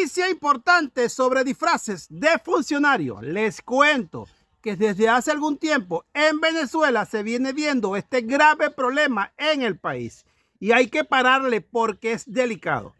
noticia importante sobre disfraces de funcionarios. Les cuento que desde hace algún tiempo en Venezuela se viene viendo este grave problema en el país y hay que pararle porque es delicado.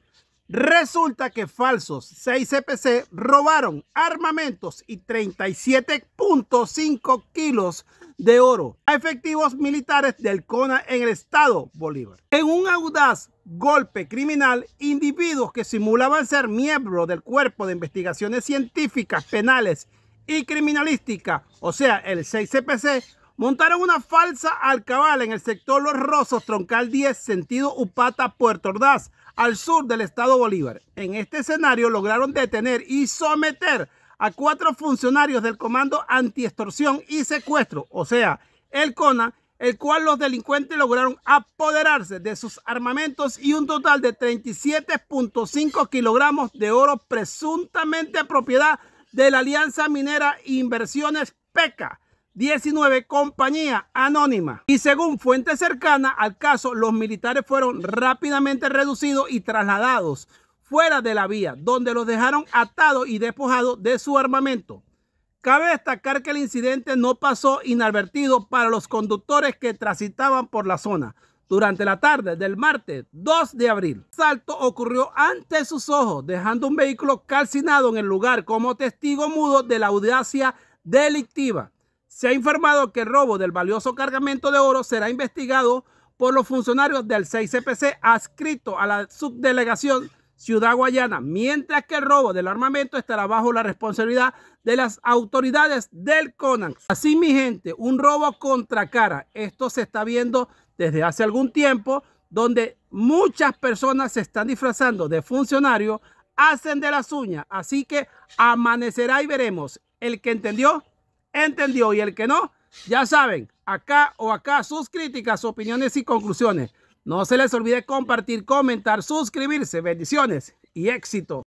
Resulta que falsos 6 CPC robaron armamentos y 37.5 kilos de oro a efectivos militares del CONA en el estado Bolívar. En un audaz golpe criminal, individuos que simulaban ser miembros del Cuerpo de Investigaciones Científicas Penales y Criminalística, o sea, el 6CPC, Montaron una falsa alcabala en el sector Los Rosos, Troncal 10, sentido Upata, Puerto Ordaz, al sur del estado Bolívar. En este escenario lograron detener y someter a cuatro funcionarios del Comando Antiextorsión y Secuestro, o sea, el CONA, el cual los delincuentes lograron apoderarse de sus armamentos y un total de 37.5 kilogramos de oro presuntamente propiedad de la Alianza Minera Inversiones PECA 19 compañía anónima Y según fuentes cercanas al caso, los militares fueron rápidamente reducidos y trasladados fuera de la vía, donde los dejaron atados y despojados de su armamento. Cabe destacar que el incidente no pasó inadvertido para los conductores que transitaban por la zona. Durante la tarde del martes 2 de abril, salto ocurrió ante sus ojos, dejando un vehículo calcinado en el lugar como testigo mudo de la audacia delictiva. Se ha informado que el robo del valioso cargamento de oro será investigado por los funcionarios del 6CPC adscrito a la subdelegación Ciudad Guayana, mientras que el robo del armamento estará bajo la responsabilidad de las autoridades del CONAN. Así, mi gente, un robo contra cara. Esto se está viendo desde hace algún tiempo, donde muchas personas se están disfrazando de funcionarios, hacen de las uñas. Así que amanecerá y veremos. El que entendió, entendió y el que no, ya saben, acá o acá sus críticas, opiniones y conclusiones. No se les olvide compartir, comentar, suscribirse. Bendiciones y éxito.